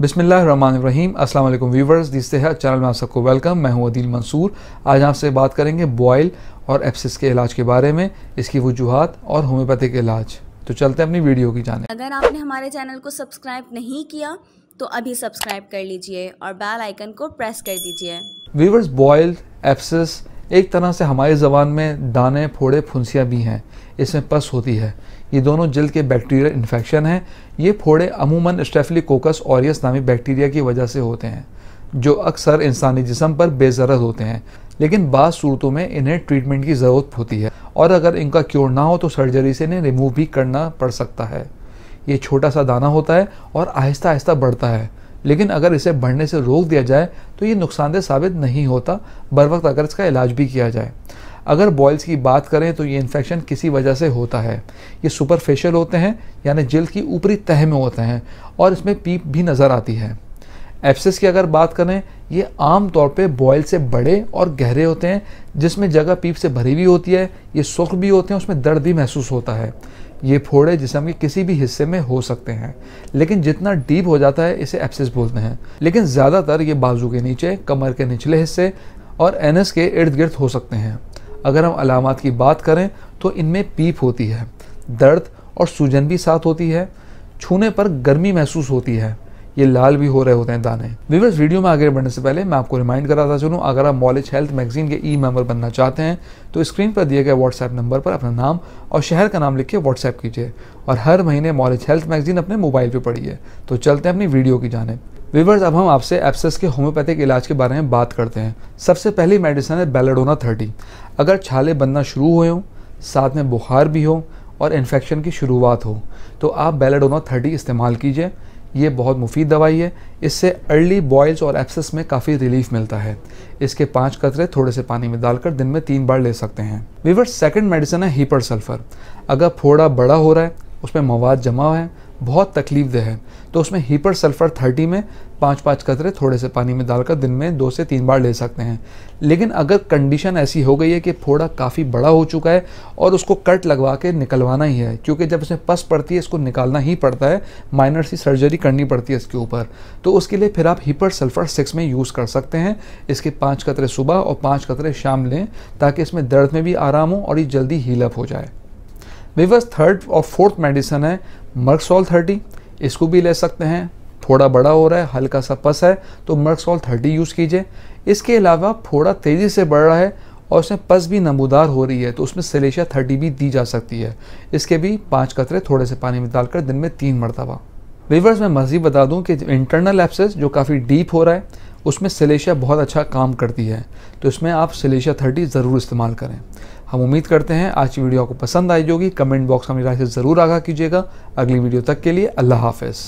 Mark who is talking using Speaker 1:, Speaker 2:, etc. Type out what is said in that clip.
Speaker 1: बिसमीम अस्सलाम वालेकुम व्यूवर्स दिस तेहत चैनल में आप सबको वेलकम मैं हूं अदील मंसूर आज आपसे बात करेंगे बॉयल और एप्सिस के इलाज के बारे में इसकी वजूहत और होम्योपैथिक इलाज तो चलते हैं अपनी वीडियो की जाने अगर आपने हमारे चैनल को सब्सक्राइब नहीं किया तो अभी सब्सक्राइब कर लीजिए और बेल आइकन को प्रेस कर दीजिए व्यूवर्स बॉयल एप्सिस एक तरह से हमारी ज़बान में दाने फोड़े फुंसियाँ भी हैं इसमें पस होती है ये दोनों जल्द के बैक्टीरियल इन्फेक्शन हैं ये फोड़े अमूमन स्टेफली कोकस ऑरियस नामी बैक्टीरिया की वजह से होते हैं जो अक्सर इंसानी जिसम पर बेजरत होते हैं लेकिन बाद सूरतों में इन्हें ट्रीटमेंट की ज़रूरत होती है और अगर इनका क्योर ना हो तो सर्जरी से इन्हें रिमूव भी करना पड़ सकता है ये छोटा सा दाना होता है और आहिस्ता आहिस्ता बढ़ता है लेकिन अगर इसे बढ़ने से रोक दिया जाए तो ये नुकसानदेह साबित नहीं होता बर वक्त अगर इसका इलाज भी किया जाए अगर बॉयल्स की बात करें तो ये इन्फेक्शन किसी वजह से होता है ये सुपरफेशियल होते हैं यानी जल्द की ऊपरी तह में होते हैं और इसमें पीप भी नज़र आती है एफसेस की अगर बात करें ये आम तौर पे बॉयल से बड़े और गहरे होते हैं जिसमें जगह पीप से भरी हुई होती है ये सुख भी होते हैं उसमें दर्द भी महसूस होता है ये फोड़े जिसम के किसी भी हिस्से में हो सकते हैं लेकिन जितना डीप हो जाता है इसे एप्सिस बोलते हैं लेकिन ज़्यादातर ये बाजू के नीचे कमर के निचले हिस्से और एनस के इर्द गिर्द हो सकते हैं अगर हम अलामत की बात करें तो इनमें पीप होती है दर्द और सूजन भी साथ होती है छूने पर गर्मी महसूस होती है ये लाल भी हो रहे होते हैं दाने विवर्स वीडियो में आगे बढ़ने से पहले मैं आपको रिमाइंड कराता चलूँ अगर आप मॉलेज हेल्थ मैगजीन के ई मेंबर बनना चाहते हैं तो स्क्रीन पर दिए गए व्हाट्सएप नंबर पर अपना नाम और शहर का नाम लिख के व्हाट्सएप कीजिए और हर महीने मॉलेज हेल्थ मैगजीन अपने मोबाइल पर पढ़िए तो चलते हैं अपनी वीडियो की जाने विवर्स अब हम आपसे एप्सेस के होम्योपैथिक इलाज के बारे में बात करते हैं सबसे पहली मेडिसिन है बेलाडोना थर्टी अगर छाले बनना शुरू हुए हों साथ में बुखार भी हो और इन्फेक्शन की शुरुआत हो तो आप बेलाडोना थर्टी इस्तेमाल कीजिए ये बहुत मुफीद दवाई है इससे अर्ली बॉयल्स और एप्सिस में काफ़ी रिलीफ मिलता है इसके पांच कतरे थोड़े से पानी में डालकर दिन में तीन बार ले सकते हैं वीवर सेकंड मेडिसिन है हीपर सल्फर अगर फोड़ा बड़ा हो रहा है उसमें मवाद जमा है बहुत तकलीफ दह है तो उसमें हीपर सल्फ़र थर्टी में पाँच पाँच कतरे थोड़े से पानी में डालकर दिन में दो से तीन बार ले सकते हैं लेकिन अगर कंडीशन ऐसी हो गई है कि फोड़ा काफ़ी बड़ा हो चुका है और उसको कट लगवा के निकलवाना ही है क्योंकि जब उसमें पस पड़ती है इसको निकालना ही पड़ता है माइनर सी सर्जरी करनी पड़ती है इसके ऊपर तो उसके लिए फिर आप हीपर सल्फ़र सिक्स में यूज़ कर सकते हैं इसके पाँच कतरे सुबह और पाँच कतरे शाम लें ताकि इसमें दर्द में भी आराम हो और ये जल्दी हील अप हो जाए विवर्स थर्ड और फोर्थ मेडिसन है मर्कसॉल थर्टी इसको भी ले सकते हैं थोड़ा बड़ा हो रहा है हल्का सा पस है तो मर्कसॉल थर्टी यूज़ कीजिए इसके अलावा थोड़ा तेज़ी से बढ़ रहा है और उसमें पस भी नमूदार हो रही है तो उसमें सलेशिया थर्टी भी दी जा सकती है इसके भी पाँच कतरे थोड़े से पानी में डालकर दिन में तीन मरतबा रिवर्स में मज़ीद बता दूं कि इंटरनल एप्सेस जो काफ़ी डीप हो रहा है उसमें सिलेशिया बहुत अच्छा काम करती है तो इसमें आप सलेशिया थर्टी ज़रूर इस्तेमाल करें हम उम्मीद करते हैं आज की वीडियो आपको पसंद आई होगी कमेंट बॉक्स में राय से ज़रूर आगा कीजिएगा अगली वीडियो तक के लिए अल्लाह हाफिज़